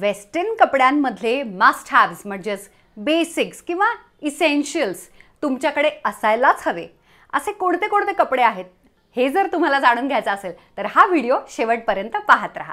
western कपड्यांमधले must हॅव्स म्हणजेच basics किंवा essentials तुमच्याकडे असायलाच हवे असे कोणते कोणते कपडे आहेत हे जर तुम्हाला जाणून घ्यायचं असेल तर हा व्हिडिओ शेवटपर्यंत पाहत राहा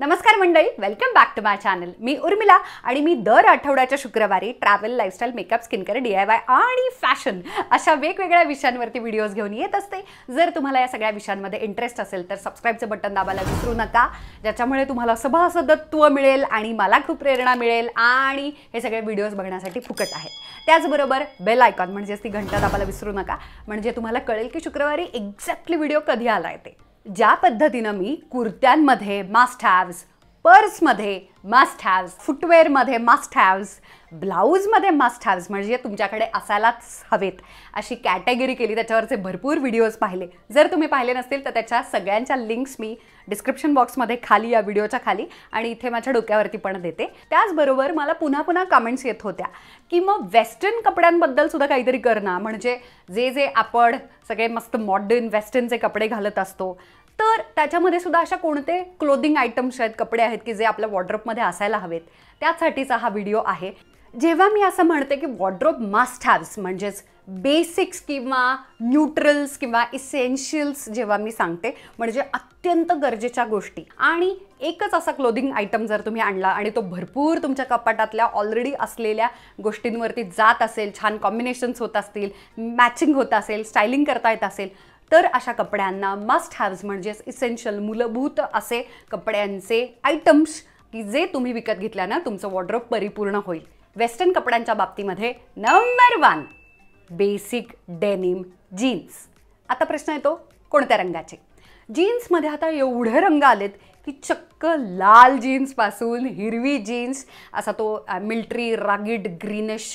नमस्कार मंडळी welcome back to my channel मी उर्मिला आणि मी दर आठवड्याच्या शुक्रवारी travel lifestyle makeup skincare D I Y आणि फॅशन अशा वेगवेगळ्या विषयांवरती व्हिडिओज घेऊन येत असते जर तुम्हाला या सगळ्या विषयांमध्ये इंटरेस्ट असेल तर सबस्क्राईबचं बटन दाबायला विसरू नका ज्याच्यामुळे तुम्हाला सभासदत्व मिळेल आणि मला खूप प्रेरणा मिळेल आणि हे सगळे व्हिडिओज बघण्यासाठी फुकट आहेत त्याचबरोबर बेल आयकॉन म्हणजेच ती घंटा दाबायला विसरू नका म्हणजे तुम्हाला कळेल की शुक्रवारी एक्झॅक्टली व्हिडिओ कधी आला येते ज्या पद्धतीनं मी कुर्त्यांमध्ये मास्ट हॅव्ज पर्समध्ये मास्ट हॅव्स फुटवेअरमध्ये मास्ट हॅव्स ब्लाऊजमध्ये मस्ट हॅव्स म्हणजे तुमच्याकडे असायलाच हवेत अशी कॅटेगरी केली त्याच्यावरचे भरपूर व्हिडिओज पाहिले जर तुम्ही पाहिले नसतील तर त्याच्या सगळ्यांच्या लिंक्स मी डिस्क्रिप्शन बॉक्समध्ये खाली या व्हिडिओच्या खाली आणि इथे माझ्या डोक्यावरती पण देते त्याचबरोबर मला पुन्हा पुन्हा कमेंट्स येत होत्या की मग वेस्टर्न कपड्यांबद्दल सुद्धा काहीतरी करणं म्हणजे जे जे आपण सगळे मस्त मॉडर्न वेस्टर्नचे कपडे घालत असतो तर त्याच्यामध्ये सुद्धा अशा कोणते क्लोदिंग आयटम्स आहेत कपडे आहेत की जे आपल्या वॉर्ड्रॉपमध्ये असायला हवेत त्यासाठीचा हा व्हिडिओ आहे जेव्हा मी असं म्हणते की वॉड्रोब मस्ट हॅव्स म्हणजेच बेसिक्स किंवा न्यूट्रल्स किंवा इसेन्शियल्स जेव्हा मी सांगते म्हणजे अत्यंत गरजेच्या गोष्टी आणि एकच असा क्लोदिंग आयटम जर तुम्ही आणला आणि तो भरपूर तुमच्या कपाटातल्या ऑलरेडी असलेल्या गोष्टींवरती जात असेल छान कॉम्बिनेशन्स होत असतील मॅचिंग होत असेल स्टायलिंग करता येत असेल तर अशा कपड्यांना मस्ट हॅव्स म्हणजेच इसेन्शियल मूलभूत असे कपड्यांचे आयटम्स की जे तुम्ही विकत घेतल्यानं तुमचं वॉर्ड्रोप परिपूर्ण होईल वेस्टर्न कपड्यांच्या बाबतीमध्ये number one basic denim jeans आता प्रश्न येतो कोणत्या रंगाचे जीन्समध्ये आता एवढे रंग आलेत की चक्क लाल जीन्सपासून हिरवी जीन्स असा तो मिल्ट्री रागिड ग्रीनिश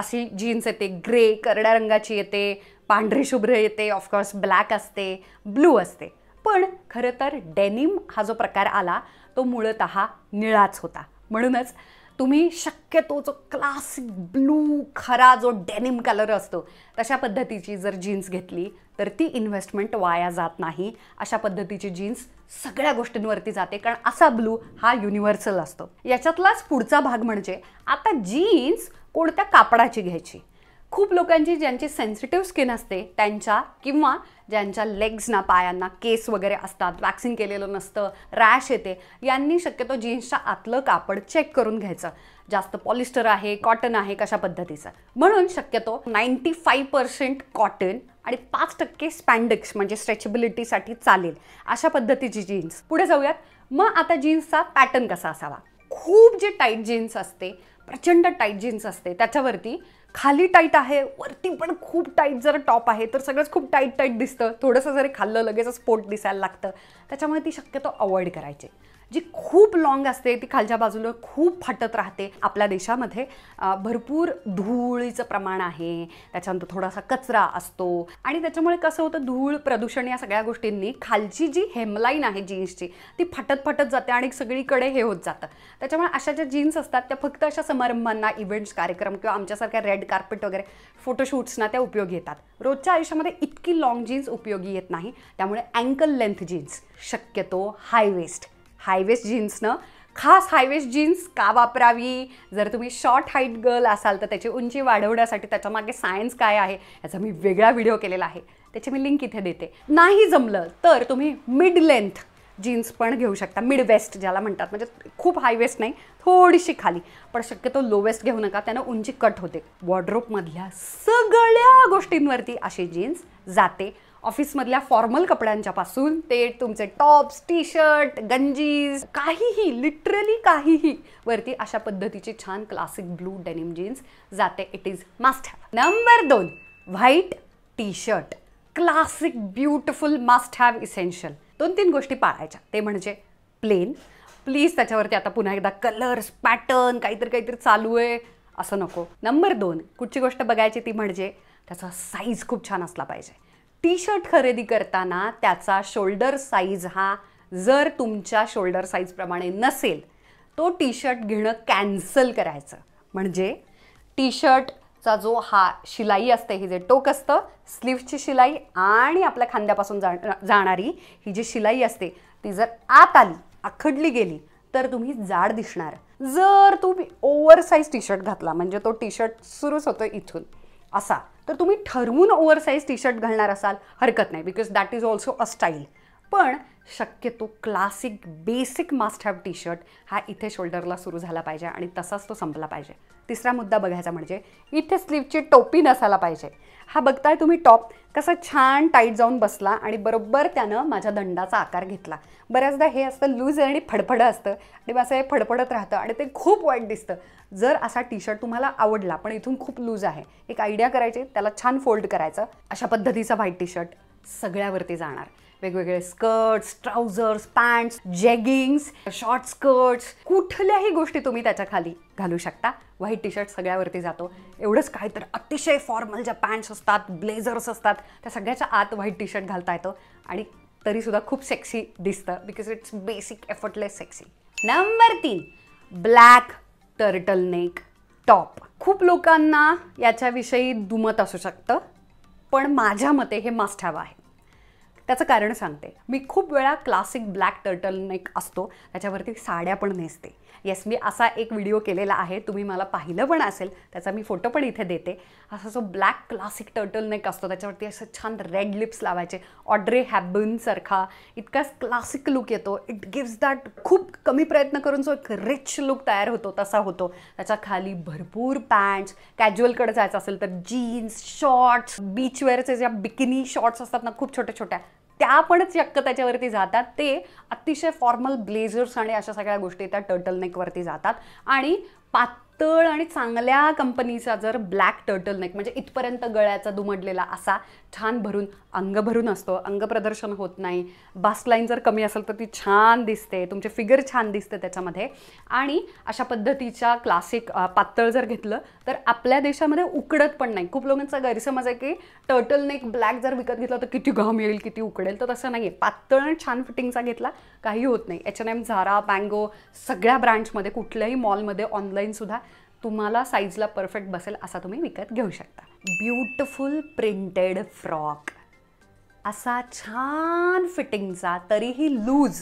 अशी जीन्स येते ग्रे करड्या रंगाची येते पांढरे शुभ्र येते ऑफकोर्स ब्लॅक असते ब्लू असते पण खरं तर डेनिम हा जो प्रकार आला तो मुळत निळाच होता म्हणूनच तुम्ही शक्यतो जो क्लासिक ब्लू खरा जो डेनिम कलर असतो तशा पद्धतीची जर जीन्स घेतली तर ती इन्व्हेस्टमेंट वाया जात नाही अशा पद्धतीची जीन्स सगळ्या गोष्टींवरती जाते कारण असा ब्लू हा युनिव्हर्सल असतो याच्यातलाच पुढचा भाग म्हणजे आता जीन्स कोणत्या कापडाची घ्यायची खूप लोकांची ज्यांची सेन्सिटिव्ह स्किन असते त्यांच्या किंवा ज्यांच्या लेग्सना पायांना केस वगैरे असतात वॅक्सिन केलेलं नसतं रॅश येते यांनी शक्यतो जीन्सच्या आतलं कापड चेक करून घ्यायचं जास्त पॉलिस्टर आहे कॉटन आहे कशा पद्धतीचं म्हणून शक्यतो नाईन्टी फाईव्ह पर्सेंट कॉटन आणि पाच टक्के स्पॅन्डेक्स म्हणजे स्ट्रेचेबिलिटीसाठी चालेल अशा पद्धतीची जीन्स पुढे जाऊयात मग आता जीन्सचा पॅटर्न कसा असावा खूप जे टाईट जीन्स असते प्रचंड टाईट जीन्स असते त्याच्यावरती खाली टाईट आहे वरती पण खूप टाईट जर टॉप आहे तर सगळंच खूप टाईट टाईट दिसतं थोडंसं जरी खाल्लं लगेचच पोट दिसायला लागतं त्याच्यामुळे ती शक्यतो अवॉइड करायची जी खूप लॉंग असते ती खालच्या बाजूला खूप फाटत राहते आपल्या देशामध्ये भरपूर धूळीचं प्रमाण आहे त्याच्यानंतर थोडासा कचरा असतो आणि त्याच्यामुळे कसं होतं धूळ प्रदूषण या सगळ्या गोष्टींनी खालची जी हेमलाईन आहे जीन्सची ती फाटत फाटत जाते आणि सगळीकडे हे होत जातं त्याच्यामुळे अशा ज्या जीन्स असतात त्या फक्त अशा समारंभांना इव्हेंट्स कार्यक्रम किंवा आमच्यासारख्या रेड कार्पेट वगैरे फोटोशूट्सना त्या उपयोगी येतात रोजच्या आयुष्यामध्ये इतकी लॉंग जीन्स उपयोगी येत नाही त्यामुळे अँकल लेंथ जीन्स शक्यतो हाय वेस्ट हायवेस्ट जीन्सनं खास हायवेस्ट जीन्स का वापरावी जर तुम्ही शॉर्ट हाईट गर्ल असाल तर त्याची उंची वाढवण्यासाठी त्याच्यामागे सायन्स काय आहे याचा मी वेगळा व्हिडिओ केलेला आहे त्याची मी लिंक इथे देते नाही जमलं तर तुम्ही मिड लेंथ जीन्स पण घेऊ शकता मिड वेस्ट ज्याला म्हणतात म्हणजे खूप हायवेस्ट नाही थोडीशी खाली पण शक्यतो लोवेस्ट घेऊ नका त्यानं उंची कट होते वॉर्ड्रोपमधल्या सगळ्या गोष्टींवरती अशी जीन्स जाते ऑफिसमधल्या फॉर्मल कपड्यांच्यापासून ते तुमचे टॉप्स टी शर्ट गंजीज काहीही लिटरली काहीही वरती अशा पद्धतीची छान क्लासिक ब्लू डेनिम जीन्स जाते it is must have number दोन white T shirt classic beautiful must have essential दोन तीन गोष्टी पाळायच्या ते म्हणजे प्लेन प्लीज त्याच्यावरती आता पुन्हा एकदा कलर्स पॅटर्न काहीतरी काहीतरी चालू आहे असं नको नंबर दोन कुठची गोष्ट बघायची ती म्हणजे त्याचा साईज खूप छान असला पाहिजे टी शर्ट खरेदी करताना त्याचा शोल्डर साईज हा जर तुमच्या शोल्डर साईजप्रमाणे नसेल तो टी शर्ट घेणं कॅन्सल करायचं म्हणजे टी शर्टचा जो हा शिलाई असते ही जे टोक असतं स्लीव्हची शिलाई आणि आपल्या खांद्यापासून जा जाणारी ही जी शिलाई असते ती जर आत आली आखडली गेली तर तुम्ही जाड दिसणार जर तुम्ही ओव्हर साईज टी शर्ट घातला म्हणजे तो टी शर्ट सुरूच होतो इथून असा तर तुम्ही ठरवून ओव्हरसाईज टी शर्ट घालणार असाल हरकत नाही because that is also a style पण शक्यतो classic basic must have T shirt हा इथे शोल्डरला सुरू झाला पाहिजे आणि तसाच तो संपला पाहिजे तिसरा मुद्दा बघायचा म्हणजे इथे स्लीवची टोपी नसायला पाहिजे हा बघताय तुम्ही टॉप कसा छान टाईट जाऊन बसला आणि बरोबर त्यानं माझ्या दंडाचा आकार घेतला बऱ्याचदा हे असतं लूज आणि फडफडं असतं आणि असं हे फडफडत राहतं आणि ते खूप वाईट दिसतं जर असा टी शर्ट तुम्हाला आवडला पण इथून खूप लूज आहे एक आयडिया करायची त्याला छान फोल्ड करायचं अशा पद्धतीचा व्हाईट टी शर्ट सगळ्यावरती जाणार वेगवेगळे skirts trousers pants jeggings short skirts कुठल्याही गोष्टी तुम्ही त्याच्या खाली घालू शकता व्हाईट टी शर्ट सगळ्यावरती जातो एवढंच काय तर अतिशय फॉर्मल ज्या पॅन्ट्स असतात ब्लेझर्स असतात त्या सगळ्याच्या आत व्हाईट टी शर्ट घालता येतं आणि तरीसुद्धा खूप सेक्सी दिसतं because it's basic effortless sexy number तीन ब्लॅक टर्टल नेक टॉप खूप लोकांना याच्याविषयी दुमत असू शकतं पण माझ्या मते हे मस्ट हॅव आहे त्याचं कारण सांगते मी खूप वेळा क्लासिक ब्लॅक टर्टल नेक असतो त्याच्यावरती साड्या पण नेसते येस मी असा एक व्हिडिओ केलेला आहे तुम्ही मला पाहिलं पण असेल त्याचा मी फोटो पण इथे देते असा जो ब्लॅक क्लासिक टर्टल नेक असतो त्याच्यावरती असं छान रेड लिप्स लावायचे ऑड्रे हॅबनसारखा इतकाच क्लासिक लुक येतो इट गिव्स दॅट खूप कमी प्रयत्न करून जो एक रिच लुक तयार होतो तसा होतो त्याच्या खाली भरपूर पॅन्ट्स कॅज्युअलकडे जायचं असेल तर जीन्स शॉर्ट्स बीचवेअरचे ज्या बिकिनी शॉर्ट्स असतात ना खूप छोट्या छोट्या त्या पण चक्क त्याच्यावरती जातात ते अतिशय फॉर्मल ब्लेझर्स आणि अशा सगळ्या गोष्टी त्या टर्टलनेकवरती जातात आणि पात पातळ आणि चांगल्या कंपनीचा जर ब्लॅक टर्टल नेक म्हणजे इथपर्यंत गळ्याचा दुमडलेला असा छान भरून अंग भरून असतो अंग प्रदर्शन होत नाही बासलाईन जर कमी असेल तर ती छान दिसते तुमचे फिगर छान दिसते त्याच्यामध्ये आणि अशा पद्धतीच्या क्लासिक पातळ जर घेतलं तर आपल्या देशामध्ये उकडत पण नाही खूप लोकांचा गैरसमज आहे की टर्टल नेक ब्लॅक जर विकत घेतला तर किती घाम येईल किती उकडेल तर तसं नाही आहे पातळ छान फिटिंगचा घेतला काही होत नाही एच एन एम झारा बँगो सगळ्या ब्रँड्समध्ये कुठल्याही मॉलमध्ये ऑनलाईनसुद्धा तुम्हाला साईजला परफेक्ट बसेल असा तुम्ही विकत घेऊ शकता ब्युटिफुल प्रिंटेड फ्रॉक असा छान फिटिंगचा तरीही लूज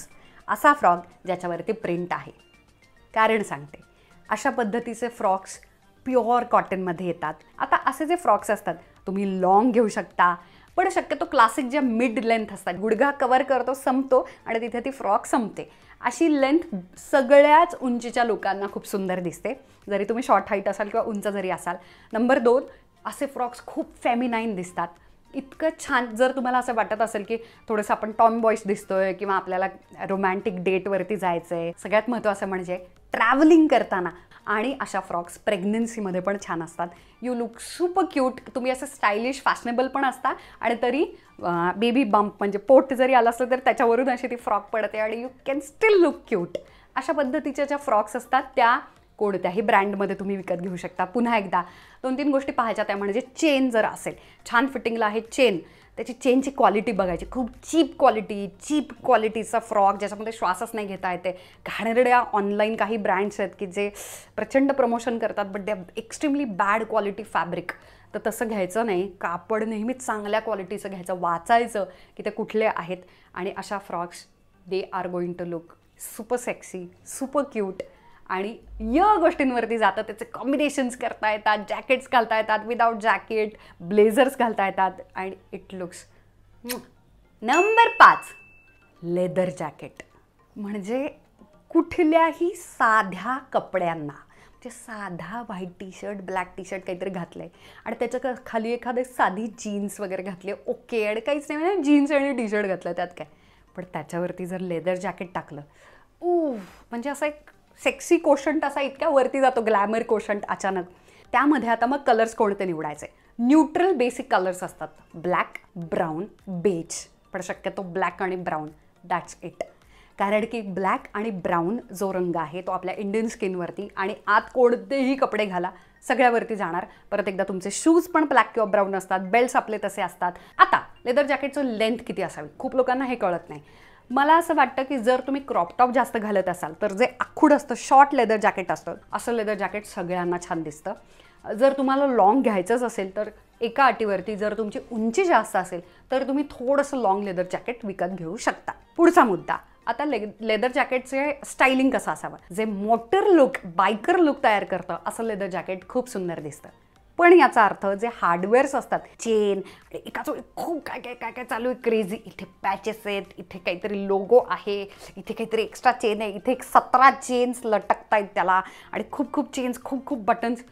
असा फ्रॉक ज्याच्यावरती प्रिंट आहे कारण सांगते अशा पद्धतीचे फ्रॉक्स प्युअर कॉटनमध्ये येतात आता असे जे फ्रॉक्स असतात तुम्ही लॉंग घेऊ शकता पण शक्यतो क्लासिक ज्या मिड लेंथ असतात गुडघा कवर करतो संपतो आणि तिथे ती फ्रॉक संपते अशी लेंथ सगळ्याच उंचीच्या लोकांना खूप सुंदर दिसते जरी तुम्ही शॉर्ट हाईट असाल किंवा उंच जरी असाल नंबर दोन असे फ्रॉक्स खूप फॅमिनाईन दिसतात इतकं छान जर तुम्हाला असं वाटत असेल की थोडंसं आपण टॉम बॉईज दिसतोय किंवा आपल्याला रोमॅन्टिक डेटवरती जायचं आहे सगळ्यात महत्त्वाचं म्हणजे ट्रॅव्हलिंग करताना आणि अशा फ्रॉक्स प्रेग्नन्सीमध्ये पण छान असतात यू लुक सुपर क्यूट तुम्ही असं स्टायलिश फॅशनेबल पण असता आणि तरी बेबी बंप म्हणजे पोट जरी आलं असलं तर त्याच्यावरून अशी ती फ्रॉक पडते आणि you can still look cute अशा पद्धतीच्या ज्या फ्रॉक्स असतात त्या कोणत्याही ब्रँडमध्ये तुम्ही विकत घेऊ शकता पुन्हा एकदा दोन तीन गोष्टी पाहायच्या त्या म्हणजे चेन जर असेल छान फिटिंगला आहे चेन त्याची चेनची क्वालिटी बघायची खूप चीप क्वालिटी चीप क्वालिटीचा फ्रॉक ज्याच्यामध्ये श्वासच नाही घेता येते घाणेरड्या ऑनलाईन काही ब्रँड्स आहेत की जे प्रचंड प्रमोशन करतात but they extremely bad quality fabric तर तसं घ्यायचं नाही कापड नेहमीच चांगल्या क्वालिटीचं घ्यायचं वाचायचं की ते कुठले आहेत आणि अशा frocks they are going to look super sexy super cute आणि या गोष्टींवरती जातं त्याचे कॉम्बिनेशन्स करता येतात जॅकेट्स घालता येतात विदाऊट जॅकेट ब्लेझर्स घालता येतात अँड इट लुक्स नंबर पाच लेदर जॅकेट म्हणजे कुठल्याही साध्या कपड्यांना म्हणजे साधा white T shirt black T shirt काहीतरी घातलं आहे आणि त्याच्या खाली एखादं साधी जीन्स वगैरे घातले ओके आणि काहीच नाही म्हणजे जीन्स आणि टी शर्ट घातलं त्यात काय पण त्याच्यावरती जर लेदर जॅकेट टाकलं ऊ म्हणजे असं एक सेक्सी कोशंट असा इतक्या वरती जातो ग्लॅमर कोशंट अचानक त्यामध्ये आता मग कलर्स कोणते निवडायचे न्यूट्रल बेसिक कलर्स असतात ब्लॅक ब्राऊन बेज पण शक्यतो ब्लॅक आणि ब्राऊन दॅट्स इट कारण की ब्लॅक आणि ब्राऊन जो रंग आहे तो आपल्या इंडियन स्किनवरती आणि आत कोणतेही कपडे घाला सगळ्यावरती जाणार परत एकदा तुमचे शूज पण ब्लॅक किंवा ब्राऊन असतात बेल्ट्स आपले तसे असतात आता लेदर जॅकेटचं लेंथ किती असावी खूप लोकांना हे कळत नाही मला असं वाटतं की जर तुम्ही क्रॉपटॉप जास्त घालत असाल तर जे आखूड असतं शॉर्ट लेदर जॅकेट असतं असं लेदर जॅकेट सगळ्यांना छान दिसतं जर तुम्हाला लॉंग घ्यायचंच असेल तर एका अटीवरती जर तुमची उंची जास्त असेल तर तुम्ही थोडंसं लॉंग लेदर जॅकेट विकत घेऊ शकता पुढचा मुद्दा आता ले लेदर जॅकेटचे स्टायलिंग कसं असावं जे मोटर लुक बायकर लुक तयार करतं असं लेदर जॅकेट खूप सुंदर दिसतं पण याचा अर्थ जे हार्डवेअर्स असतात चेन म्हणजे एकाच खूप काय काय काय काय चालू आहे क्रेझी इथे पॅचेस आहेत इथे काहीतरी लोगो आहे इथे काहीतरी एक्स्ट्रा चेन आहे इथे एक सतरा चेन्स लटकतायत त्याला आणि खूप खूप चेन्स खूप खूप बटन्स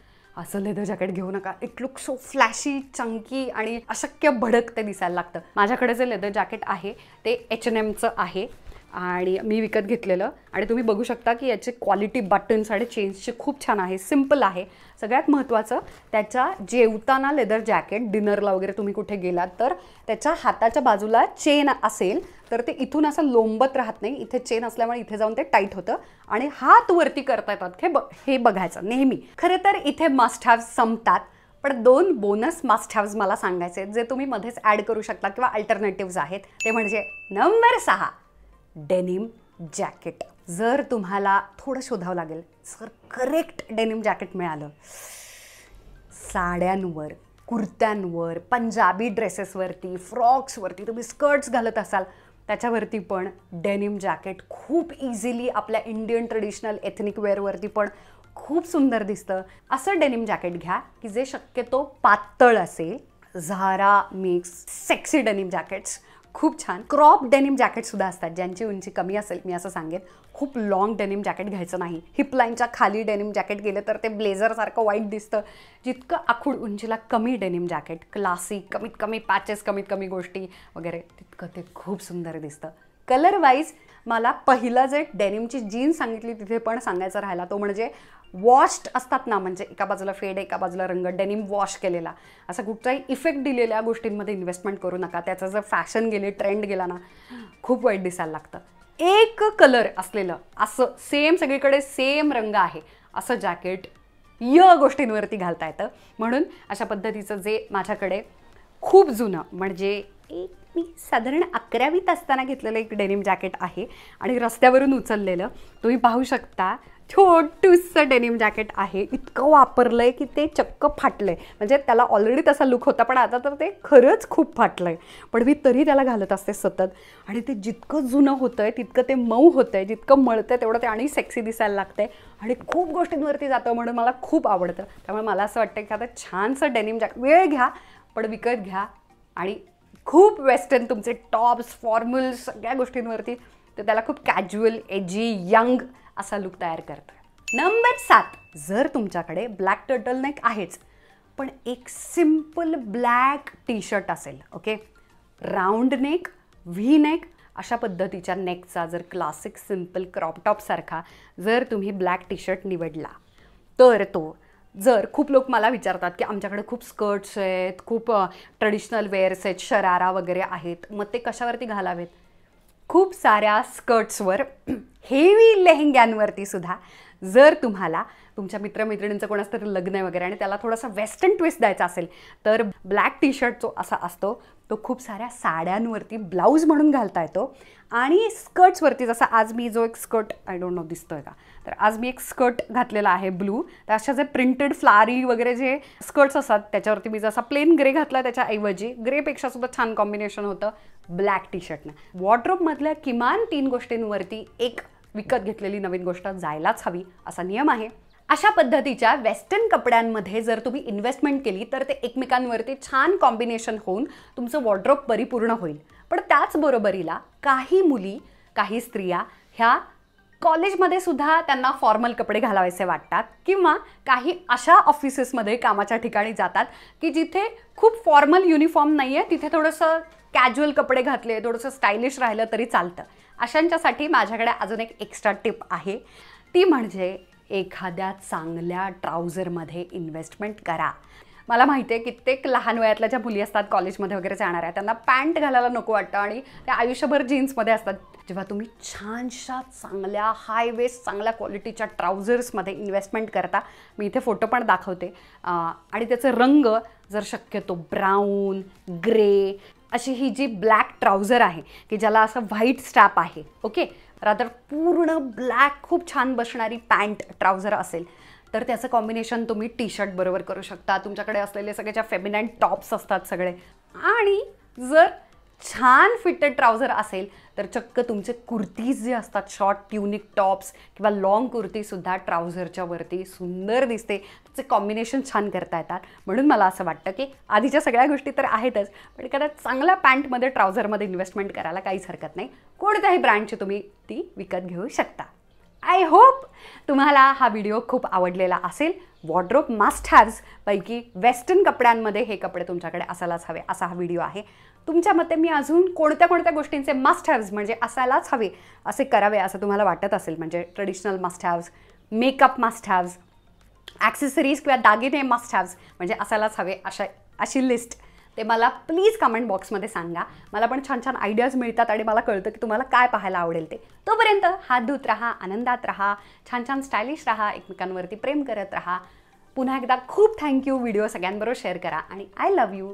असं लेदर जॅकेट घेऊ नका it look so flashy chunky आणि अशक्य भडक ते दिसायला लागतं माझ्याकडे जे लेदर जॅकेट आहे ते एच H&M एन एमचं आहे आणि मी विकत घेतलेलं आणि तुम्ही बघू शकता की याचे क्वालिटी बटन्स आणि चेन्सचे खूप छान आहे सिम्पल आहे सगळ्यात महत्त्वाचं त्याच्या जेवताना लेदर जॅकेट डिनरला वगैरे तुम्ही कुठे गेलात तर त्याच्या हाताच्या बाजूला चेन असेल तर ते इथून असं लोंबत राहत नाही इथे चेन असल्यामुळे इथे जाऊन ते टाईट होतं आणि हात वरती करता येतात हे ब हे बघायचं नेहमी खरं तर इथे मस्ट हॅव संपतात पण दोन बोनस मास्ट हॅव्ज मला सांगायचे जे तुम्ही मध्येच ॲड करू शकता किंवा अल्टरनेटिव्ज आहेत ते म्हणजे नंबर सहा डेनिम जॅकेट जर तुम्हाला थोडं शोधावं लागेल जर करेक्ट डेनिम जॅकेट मिळालं साड्यांवर कुर्त्यांवर पंजाबी ड्रेसेसवरती फ्रॉक्सवरती तुम्ही स्कर्ट्स घालत असाल त्याच्यावरती पण डेनिम जॅकेट खूप इझिली आपल्या इंडियन ट्रेडिशनल एथनिक वेअरवरती पण खूप सुंदर दिसतं असं डेनिम जॅकेट घ्या की जे शक्यतो पातळ असेल झारा मिक्स सेक्सी डेनिम जॅकेट्स खूप छान क्रॉप डेनिम जॅकेट सुद्धा असतात ज्यांची उंची कमी असेल मी असं सांगेन खूप लॉंग डेनिम जॅकेट घ्यायचं नाही हिपलाईनच्या खाली डेनिम जॅकेट गेलं तर ते ब्लेझरसारखं वाईट दिसतं जितकं आखूड उंचीला कमी डेनिम जॅकेट क्लासिक कमीत कमी पॅचेस कमीत कमी गोष्टी वगैरे तितकं ते खूप सुंदर दिसतं कलर मला पहिला जे डेनिमची जीन्स सांगितली तिथे पण सांगायचं राहिला तो म्हणजे वॉश्ड असतात ना म्हणजे एका बाजूला फेड एका बाजूला रंग डेनिम वॉश केलेला असा कुठचाही इफेक्ट दिलेल्या गोष्टींमध्ये इन्व्हेस्टमेंट करू नका त्याचा जर फॅशन गेले ट्रेंड गेला ना खूप वाईट दिसायला लागतं एक कलर असलेलं असं सेम सगळीकडे सेम रंग आहे असं जॅकेट य गोष्टींवरती घालता येतं म्हणून अशा पद्धतीचं जे माझ्याकडे खूप जुनं म्हणजे एक मी साधारण अकरावीत असताना घेतलेलं एक डेनिम जॅकेट आहे आणि रस्त्यावरून उचललेलं तुम्ही पाहू शकता छोटूसं डेनिम जॅकेट आहे इतकं वापरलं आहे की ते चक्क फाटलं आहे म्हणजे त्याला ऑलरेडी तसा लुक होता पण आता तर ते खरंच खूप फाटलं आहे पण मी तरी त्याला घालत असते सतत आणि ते जितकं जुनं होतं आहे तितकं ते मऊ होतं आहे जितकं मळतं आहे तेवढं ते आणि सेक्सी दिसायला लागतं आणि खूप गोष्टींवरती जातं म्हणून मला खूप आवडतं त्यामुळे मला असं वाटतं की आता छानसं डेनिम जॅकेट वेळ घ्या पण विकत घ्या आणि खूप वेस्टर्न तुमचे टॉप्स फॉर्मल सगळ्या गोष्टींवरती तर त्याला खूप कॅज्युअल एजी यंग असा लुक तयार करतो नंबर सात जर तुमच्याकडे ब्लॅक टर्टल नेक आहेच पण एक सिंपल ब्लॅक टी शर्ट असेल okay round neck V neck अशा पद्धतीच्या नेकचा जर क्लासिक सिम्पल क्रॉपटॉपसारखा जर तुम्ही ब्लॅक टी शर्ट निवडला तर तो जर खूप लोक मला विचारतात की आमच्याकडे खूप स्कर्ट्स आहेत खूप ट्रेडिशनल वेअर्स आहेत शरारा वगैरे आहेत मग ते कशावरती घालावेत खूप साऱ्या स्कर्ट्सवर हेवी लेहंग्यांवरती सुद्धा जर तुम्हाला तुमच्या मित्रमैत्रिणींचं कोणाचं तरी लग्न आहे वगैरे आणि त्याला थोडासा वेस्टर्न ट्विस्ट द्यायचा असेल तर ब्लॅक टी शर्ट जो असा असतो तो खूप साऱ्या साड्यांवरती ब्लाऊज म्हणून घालता येतो आणि स्कर्ट्सवरती जसा आज मी जो एक स्कर्ट आय डोंट नो दिसतो आहे का तर आज मी एक स्कर्ट घातलेला आहे ब्लू तर अशा जे प्रिंटेड फ्लारी वगैरे जे स्कर्ट्स असतात त्याच्यावरती मी जसा प्लेन ग्रे घातला त्याच्याऐवजी ग्रेपेक्षा सुद्धा छान कॉम्बिनेशन होतं ब्लॅक टी शर्टनं वॉर्ड्रोपमधल्या किमान तीन गोष्टींवरती एक विकत घेतलेली नवीन गोष्ट जायलाच हवी असा नियम आहे अशा पद्धतीच्या वेस्टर्न कपड्यांमध्ये जर तुम्ही इन्व्हेस्टमेंट केली तर ते एकमेकांवरती छान कॉम्बिनेशन होऊन तुमचं वॉर्ड्रॉप परिपूर्ण होईल पण त्याचबरोबरीला काही मुली काही स्त्रिया ह्या कॉलेजमध्ये सुद्धा त्यांना फॉर्मल कपडे घालावेसे वाटतात किंवा काही अशा ऑफिसेसमध्ये कामाच्या ठिकाणी जातात की जिथे खूप फॉर्मल युनिफॉर्म नाही आहे तिथे थोडंसं कॅज्युअल कपडे घातले थोडंसं स्टायलिश राहिलं तरी चालतं अशांच्यासाठी माझ्याकडे अजून एक एक्स्ट्रा टिप आहे ती म्हणजे एखाद्या चांगल्या ट्राउझरमध्ये इन्व्हेस्टमेंट करा मला माहिती आहे कित्येक लहान वयातल्या ज्या मुली असतात कॉलेजमध्ये वगैरे जाणाऱ्या त्यांना पॅन्ट घालायला नको वाटतं आणि त्या आयुष्यभर जीन्समध्ये असतात जेव्हा तुम्ही छानशा चांगल्या हाय वेस्ट चांगल्या क्वालिटीच्या ट्राउझर्समध्ये इन्व्हेस्टमेंट करता मी इथे फोटो पण दाखवते आणि त्याचं रंग जर शक्यतो ब्राऊन ग्रे अशी ही जी ब्लॅक ट्राउझर आहे की ज्याला असं व्हाईट स्टॅप आहे ओके रादर पूर्ण ब्लॅक खूप छान बसणारी पॅन्ट ट्राउझर असेल तर त्याचं कॉम्बिनेशन तुम्ही टी शर्ट बरोबर करू शकता तुमच्याकडे असलेले सगळ्याच्या फेमिनाईन टॉप्स असतात सगळे आणि जर छान फिटेड ट्राउझर असेल तर चक्क तुमचे कुर्तीज जे असतात शॉर्ट ट्युनिक टॉप्स किंवा लॉंग कुर्तीसुद्धा ट्राउझरच्या वरती सुंदर दिसते त्याचे कॉम्बिनेशन छान करता येतात म्हणून मला असं वाटतं की आधीच्या सगळ्या गोष्टी तर आहेतच पण एखाद्या चांगल्या पॅन्टमध्ये ट्राउझरमध्ये इन्व्हेस्टमेंट करायला काहीच हरकत नाही कोणत्याही ब्रँडची तुम्ही ती विकत घेऊ शकता आय होप तुम्हाला हा व्हिडिओ खूप आवडलेला असेल वॉड्रोप मास्ट वेस्टर्न कपड्यांमध्ये हे कपडे तुमच्याकडे असायलाच हवे असा हा व्हिडिओ आहे तुमच्या मते मी अजून कोणत्या कोणत्या गोष्टींचे मस्ट हॅव्स म्हणजे असायलाच हवे असे करावे असं तुम्हाला वाटत असेल म्हणजे traditional must haves makeup must haves accessories किंवा दागिने मस्ट हॅव्स म्हणजे असायलाच हवे अशा अशी लिस्ट ते मला प्लीज कमेंट बॉक्समध्ये सांगा मला पण छान छान आयडियाज मिळतात आणि मला कळतं की तुम्हाला काय पाहायला आवडेल ते तोपर्यंत हात धुत राहा आनंदात राहा छान छान स्टायलिश राहा एकमेकांवरती प्रेम करत राहा पुन्हा एकदा खूप थँक्यू व्हिडिओ सगळ्यांबरोबर शेअर करा आणि आय लव्ह यू